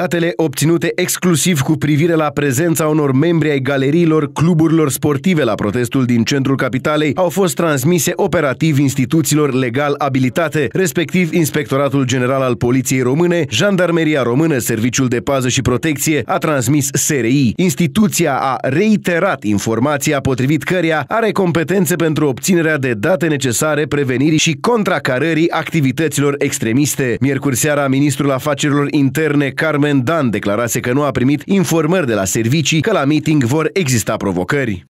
Datele obținute exclusiv cu privire la prezența unor membri ai galeriilor cluburilor sportive la protestul din centrul capitalei au fost transmise operativ instituțiilor legal abilitate, respectiv Inspectoratul General al Poliției Române, Jandarmeria Română, Serviciul de Pază și Protecție, a transmis SRI. Instituția a reiterat informația potrivit căreia are competențe pentru obținerea de date necesare prevenirii și contracarării activităților extremiste. Miercuri seara, ministrul afacerilor interne Carmen moment, Dan declarase că nu a primit informări de la servicii că la meeting vor exista provocări.